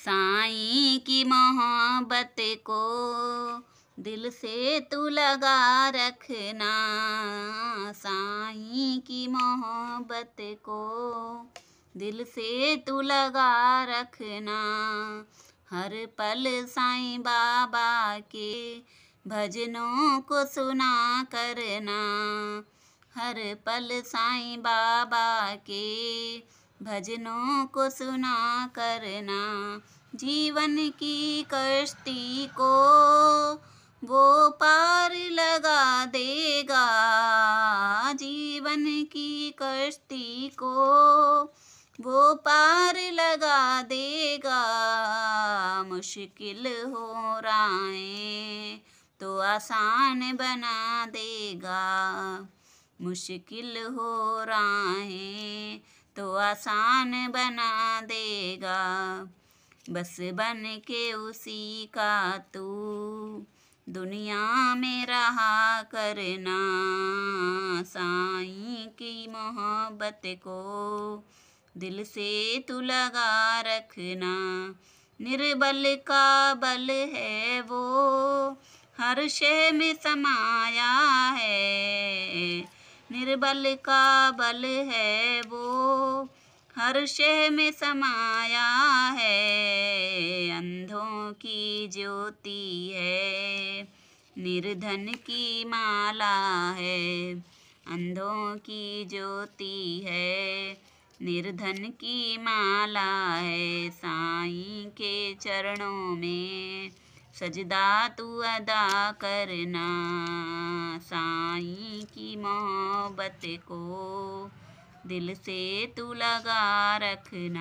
साई की मोहब्बत को दिल से तू लगा रखना साई की मोहब्बत को दिल से तू लगा रखना हर पल साई बाबा के भजनों को सुना करना हर पल साई बाबा के भजनों को सुना करना जीवन की कश्ती को वो पार लगा देगा जीवन की कश्ती को वो पार लगा देगा मुश्किल हो है तो आसान बना देगा मुश्किल हो है तो आसान बना देगा बस बन के उसी का तू दुनिया में रहा करना साई की मोहब्बत को दिल से तू लगा रखना निर्बल का बल है वो हर शे में समाया है निर्बल का बल है वो हर शह में समाया है अंधों की ज्योति है निर्धन की माला है अंधों की ज्योति है निर्धन की माला है साई के चरणों में सजदा तू अदा करना साई की मोहब्बत को दिल से तू लगा रखना